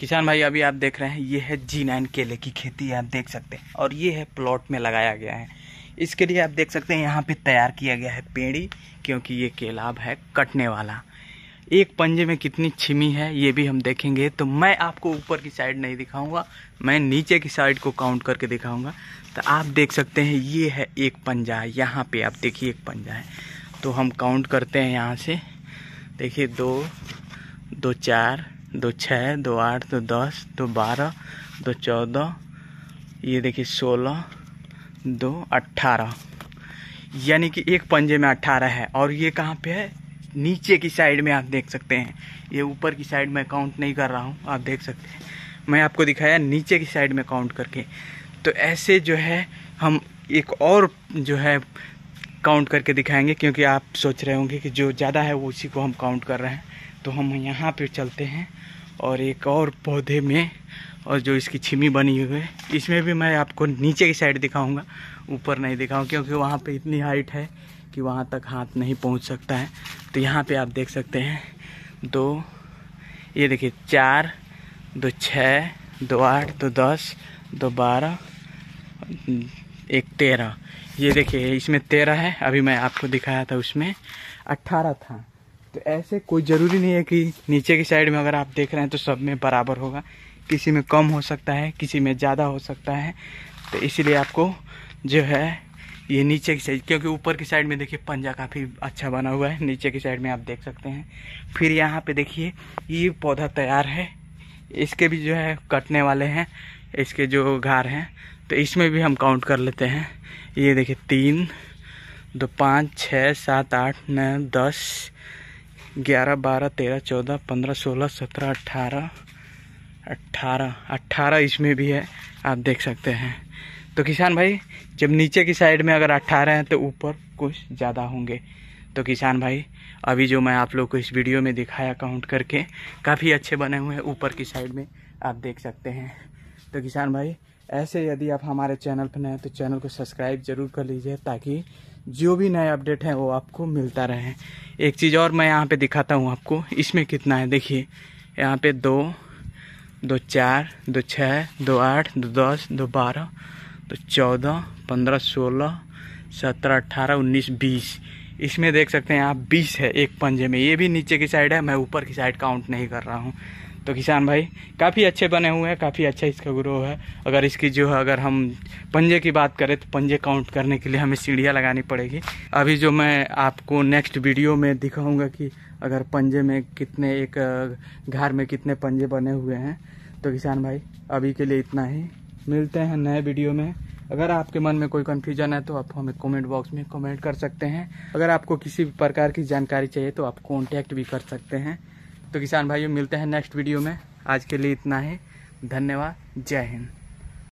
किसान भाई अभी आप देख रहे हैं ये है जी नाइन केले की खेती आप देख सकते हैं और ये है प्लॉट में लगाया गया है इसके लिए आप देख सकते हैं यहाँ पे तैयार किया गया है पेड़ी क्योंकि ये केला अब है कटने वाला एक पंजे में कितनी छिमी है ये भी हम देखेंगे तो मैं आपको ऊपर की साइड नहीं दिखाऊंगा मैं नीचे की साइड को काउंट करके दिखाऊंगा तो आप देख सकते हैं ये है एक पंजा यहाँ पे आप देखिए एक पंजा है तो हम काउंट करते हैं यहाँ से देखिए दो दो चार दो छः दो आठ दो दस दो बारह दो चौदह ये देखिए सोलह दो अट्ठारह यानी कि एक पंजे में अट्ठारह है और ये कहाँ पे है नीचे की साइड में आप देख सकते हैं ये ऊपर की साइड में काउंट नहीं कर रहा हूँ आप देख सकते हैं मैं आपको दिखाया नीचे की साइड में काउंट करके तो ऐसे जो है हम एक और जो है काउंट करके दिखाएंगे क्योंकि आप सोच रहे होंगे कि जो ज़्यादा है वो उसी को हम काउंट कर रहे हैं तो हम यहाँ पे चलते हैं और एक और पौधे में और जो इसकी छिमी बनी हुई है इसमें भी मैं आपको नीचे की साइड दिखाऊंगा ऊपर नहीं दिखाऊँ क्योंकि वहाँ पे इतनी हाइट है कि वहाँ तक हाथ नहीं पहुँच सकता है तो यहाँ पे आप देख सकते हैं दो ये देखिए चार दो छः दो आठ दो दस दो बारह एक तेरह ये देखिए इसमें तेरह है अभी मैं आपको दिखाया था उसमें अट्ठारह था तो ऐसे कोई ज़रूरी नहीं है कि नीचे की साइड में अगर आप देख रहे हैं तो सब में बराबर होगा किसी में कम हो सकता है किसी में ज़्यादा हो सकता है तो इसीलिए आपको जो है ये नीचे की साइड क्योंकि ऊपर की साइड में देखिए पंजा काफ़ी अच्छा बना हुआ है नीचे की साइड में आप देख सकते हैं फिर यहाँ पे देखिए ये पौधा तैयार है इसके भी जो है कटने वाले हैं इसके जो घर हैं तो इसमें भी हम काउंट कर लेते हैं ये देखिए तीन दो पाँच छः सात आठ नौ दस ग्यारह बारह तेरह चौदह पंद्रह सोलह सत्रह अट्ठारह अट्ठारह अट्ठारह इसमें भी है आप देख सकते हैं तो किसान भाई जब नीचे की साइड में अगर अट्ठारह हैं तो ऊपर कुछ ज़्यादा होंगे तो किसान भाई अभी जो मैं आप लोग को इस वीडियो में दिखाया काउंट करके काफ़ी अच्छे बने हुए हैं ऊपर की साइड में आप देख सकते हैं तो किसान भाई ऐसे यदि आप हमारे चैनल पर नए हैं तो चैनल को सब्सक्राइब जरूर कर लीजिए ताकि जो भी नए अपडेट है वो आपको मिलता रहे एक चीज़ और मैं यहाँ पे दिखाता हूँ आपको इसमें कितना है देखिए यहाँ पे दो दो चार दो छः दो आठ दो दस दो बारह दो चौदह पंद्रह सोलह सत्रह अट्ठारह उन्नीस बीस इसमें देख सकते हैं आप बीस है एक पंजे में ये भी नीचे की साइड है मैं ऊपर की साइड काउंट नहीं कर रहा हूँ तो किसान भाई काफ़ी अच्छे बने हुए हैं काफ़ी अच्छा इसका ग्रो है अगर इसकी जो है अगर हम पंजे की बात करें तो पंजे काउंट करने के लिए हमें सीढ़ियाँ लगानी पड़ेगी अभी जो मैं आपको नेक्स्ट वीडियो में दिखाऊंगा कि अगर पंजे में कितने एक घर में कितने पंजे बने हुए हैं तो किसान भाई अभी के लिए इतना ही मिलते हैं नए वीडियो में अगर आपके मन में कोई कन्फ्यूजन है तो आप हमें कमेंट बॉक्स में कमेंट कर सकते हैं अगर आपको किसी भी प्रकार की जानकारी चाहिए तो आप कॉन्टैक्ट भी कर सकते हैं तो किसान भाइयों मिलते हैं नेक्स्ट वीडियो में आज के लिए इतना ही धन्यवाद जय हिंद